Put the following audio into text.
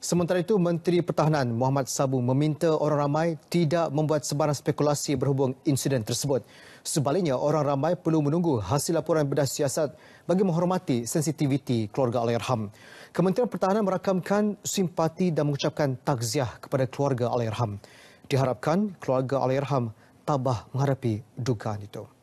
Sementara itu, Menteri Pertahanan Muhammad Sabu meminta orang ramai tidak membuat sebarang spekulasi berhubung insiden tersebut. Sebaliknya, orang ramai perlu menunggu hasil laporan bedah siasat bagi menghormati sensitiviti keluarga Alayarham. Kementerian Pertahanan merakamkan simpati dan mengucapkan takziah kepada keluarga Alayarham. Diharapkan keluarga Alayarham tabah menghadapi dugaan itu.